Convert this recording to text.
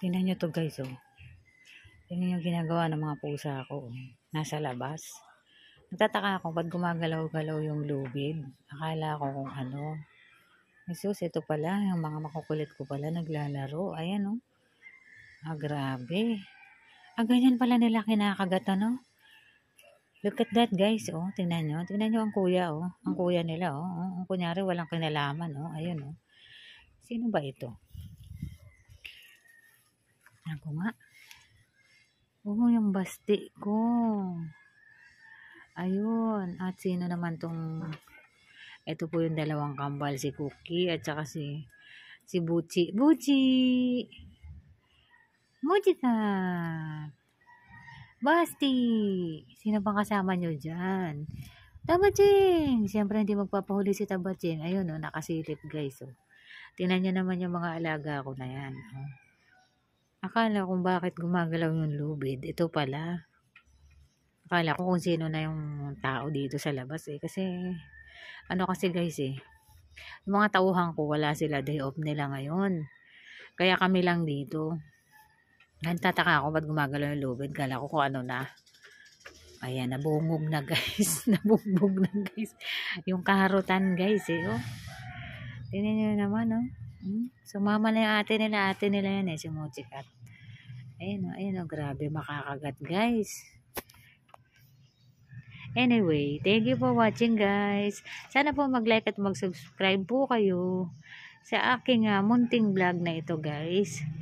Tingnan nyo to guys, oh. Tingnan yung ginagawa ng mga pusa ko. Oh. Nasa labas. Nagtataka ako, ba't gumagalaw-galaw yung lubid? Akala ko kung ano. Jesus, ito pala, yung mga makukulit ko pala, naglalaro. Ayan, oh. Ah, grabe. Ah, ganyan pala nila kinakagat, ano? Look at that, guys, oh. Tingnan nyo. Tingnan nyo ang kuya, oh. Ang kuya nila, oh. Ang kunyari, walang kinalaman, oh. Ayun, oh. Sino ba ito? Ako nga. Oo, oh, yung basti ko. Ayun. At sino naman tong... Ito po yung dalawang kambal. Si Cookie at saka si... Si Buchi. Buchi! Buchi ka! Basti! Sino pang kasama nyo dyan? Tabaching! Siyempre, hindi magpapahuli si Tabaching. Ayun, oh, nakasilip, guys. Oh. Tinan nyo naman yung mga alaga ko na yan. Oh. Akala kong bakit gumagalaw yung lubid. Ito pala. Akala ko kung sino na yung tao dito sa labas eh. Kasi, ano kasi guys eh. Yung mga tauhan ko, wala sila day off nila ngayon. Kaya kami lang dito. Nagtataka ako ba't gumagalaw yung lubid. Kala ko kung ano na. Ayan, nabungog na guys. nabugbog na guys. Yung kaharutan guys eh. Oh. Tinan nyo naman oh. Hmm? Sumama na yung ate nila. Ate nila yan eh, si Mochikat. Ayun o, oh, ayun o, oh, grabe makakagat guys. Anyway, thank you for watching guys. Sana po mag-like at mag-subscribe po kayo sa aking uh, munting vlog na ito guys.